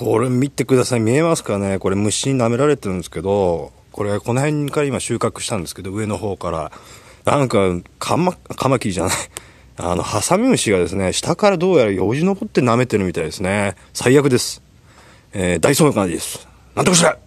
これ見てください。見えますかねこれ虫に舐められてるんですけど、これこの辺から今収穫したんですけど、上の方から。なんか、カマ、カマキリじゃない。あの、ハサミ虫がですね、下からどうやらよじ登って舐めてるみたいですね。最悪です。えー、大層の感じです。なんとかしら